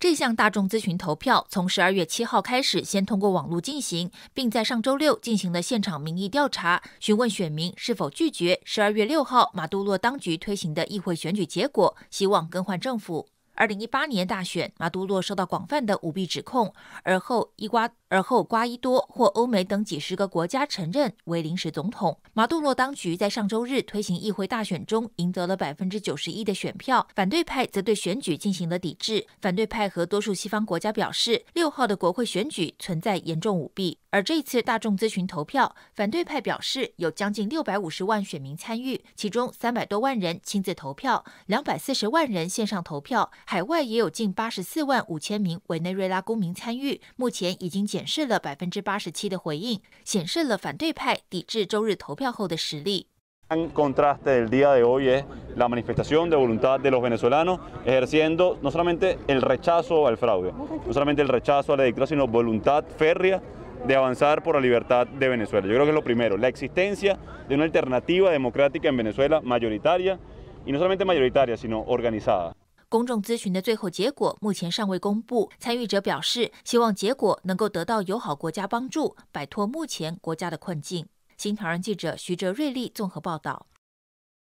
这项大众咨询投票从十二月七号开始，先通过网络进行，并在上周六进行了现场民意调查，询问选民是否拒绝十二月六号马杜洛当局推行的议会选举结果，希望更换政府。二零一八年大选，马杜罗受到广泛的舞弊指控，而后伊瓜而后瓜伊多或欧美等几十个国家承认为临时总统。马杜罗当局在上周日推行议会大选中赢得了百分之九十一的选票，反对派则对选举进行了抵制。反对派和多数西方国家表示，六号的国会选举存在严重舞弊。而这一次大众咨询投票，反对派表示有将近六百五十万选民参与，其中三百多万人亲自投票，两百四十万人线上投票，海外也有近八十四万五千名委内瑞拉公民参与。目前已经检视了百分之八十七的回应，显示了反对派抵制周日投票后的实力。El contraste del día de hoy es la manifestación de voluntad de los venezolanos ejerciendo no solamente el rechazo al fraude, no solamente el rechazo a la dictadura, sino voluntad, feria. 公众咨询的最后结果目前尚未公布。参与者表示，希望结果能够得到友好国家帮助，摆脱目前国家的困境。新唐人记者徐哲瑞利综合报道。